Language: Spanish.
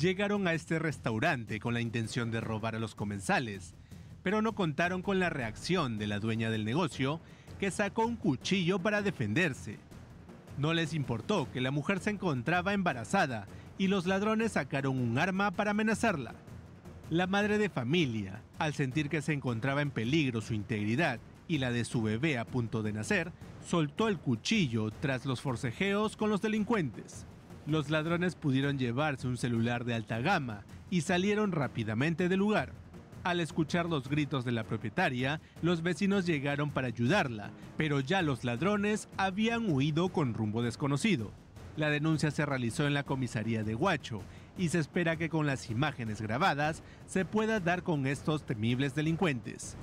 llegaron a este restaurante con la intención de robar a los comensales, pero no contaron con la reacción de la dueña del negocio, que sacó un cuchillo para defenderse. No les importó que la mujer se encontraba embarazada y los ladrones sacaron un arma para amenazarla. La madre de familia, al sentir que se encontraba en peligro su integridad y la de su bebé a punto de nacer, soltó el cuchillo tras los forcejeos con los delincuentes. Los ladrones pudieron llevarse un celular de alta gama y salieron rápidamente del lugar. Al escuchar los gritos de la propietaria, los vecinos llegaron para ayudarla, pero ya los ladrones habían huido con rumbo desconocido. La denuncia se realizó en la comisaría de Huacho y se espera que con las imágenes grabadas se pueda dar con estos temibles delincuentes.